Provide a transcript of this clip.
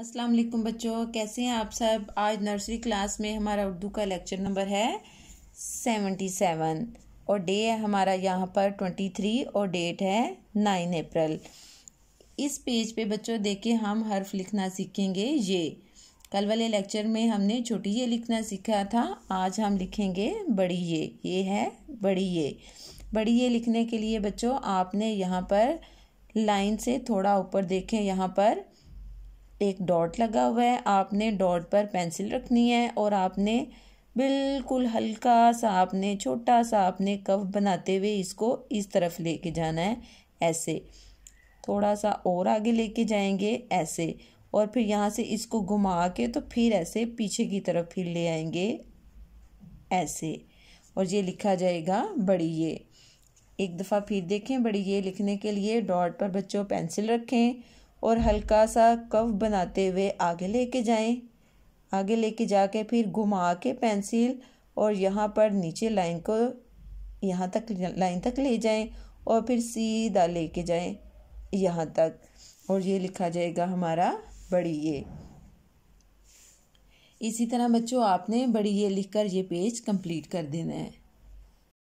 अस्सलाम वालेकुम बच्चों कैसे हैं आप सब आज नर्सरी क्लास में हमारा उर्दू का लेक्चर नंबर है सेवेंटी सेवन और डे है हमारा यहाँ पर ट्वेंटी थ्री और डेट है नाइन अप्रैल इस पेज पे बच्चों देखे हम हर्फ लिखना सीखेंगे ये कल वाले लेक्चर में हमने छोटी ये लिखना सीखा था आज हम लिखेंगे बड़ी ये ये है बड़ी ये बड़ी ये लिखने के लिए बच्चों आपने यहाँ पर लाइन से थोड़ा ऊपर देखें यहाँ पर एक डॉट लगा हुआ है आपने डॉट पर पेंसिल रखनी है और आपने बिल्कुल हल्का सा आपने छोटा सा आपने कव बनाते हुए इसको इस तरफ लेके जाना है ऐसे थोड़ा सा और आगे लेके जाएंगे ऐसे और फिर यहाँ से इसको घुमा के तो फिर ऐसे पीछे की तरफ फिर ले आएंगे ऐसे और ये लिखा जाएगा बड़ी ये एक दफ़ा फिर देखें बड़ी ये लिखने के लिए डॉट पर बच्चों पेंसिल रखें और हल्का सा कव बनाते हुए आगे लेके जाएं आगे लेके जाके फिर घुमा के पेंसिल और यहाँ पर नीचे लाइन को यहाँ तक लाइन तक ले जाएं और फिर सीधा लेके जाएं यहाँ तक और ये लिखा जाएगा हमारा बड़ी ये इसी तरह बच्चों आपने बड़ी ये लिखकर ये पेज कंप्लीट कर देना है